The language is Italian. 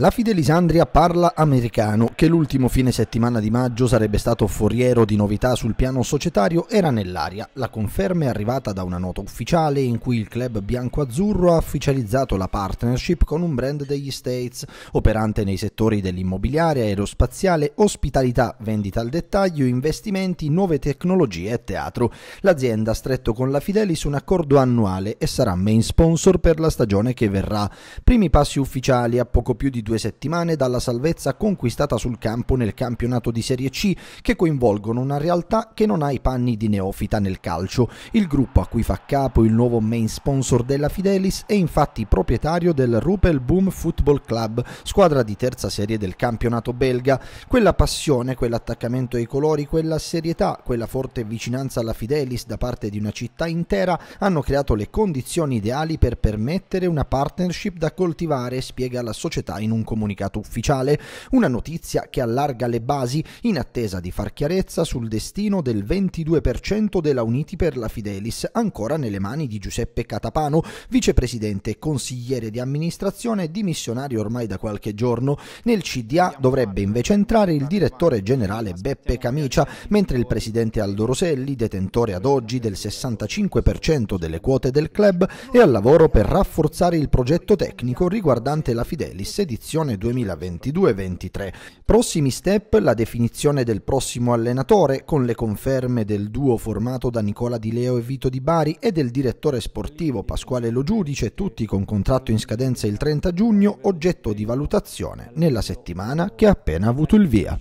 La Fidelisandria parla americano che l'ultimo fine settimana di maggio sarebbe stato foriero di novità sul piano societario era nell'aria. La conferma è arrivata da una nota ufficiale in cui il club bianco-azzurro ha ufficializzato la partnership con un brand degli States operante nei settori dell'immobiliare, aerospaziale, ospitalità, vendita al dettaglio, investimenti, nuove tecnologie e teatro. L'azienda ha stretto con la Fidelis un accordo annuale e sarà main sponsor per la stagione che verrà. Primi passi ufficiali a poco più di due due settimane dalla salvezza conquistata sul campo nel campionato di Serie C che coinvolgono una realtà che non ha i panni di neofita nel calcio. Il gruppo a cui fa capo il nuovo main sponsor della Fidelis è infatti proprietario del Rupel Boom Football Club, squadra di terza serie del campionato belga. Quella passione, quell'attaccamento ai colori, quella serietà, quella forte vicinanza alla Fidelis da parte di una città intera hanno creato le condizioni ideali per permettere una partnership da coltivare, spiega la società in in un comunicato ufficiale, una notizia che allarga le basi in attesa di far chiarezza sul destino del 22% della Uniti per la Fidelis, ancora nelle mani di Giuseppe Catapano, vicepresidente e consigliere di amministrazione dimissionario ormai da qualche giorno. Nel CDA dovrebbe invece entrare il direttore generale Beppe Camicia, mentre il presidente Aldo Roselli, detentore ad oggi del 65% delle quote del club, è al lavoro per rafforzare il progetto tecnico riguardante la Fidelis edizione edizione 2022-23. Prossimi step la definizione del prossimo allenatore con le conferme del duo formato da Nicola Di Leo e Vito Di Bari e del direttore sportivo Pasquale Lo Giudice, tutti con contratto in scadenza il 30 giugno, oggetto di valutazione nella settimana che ha appena avuto il via.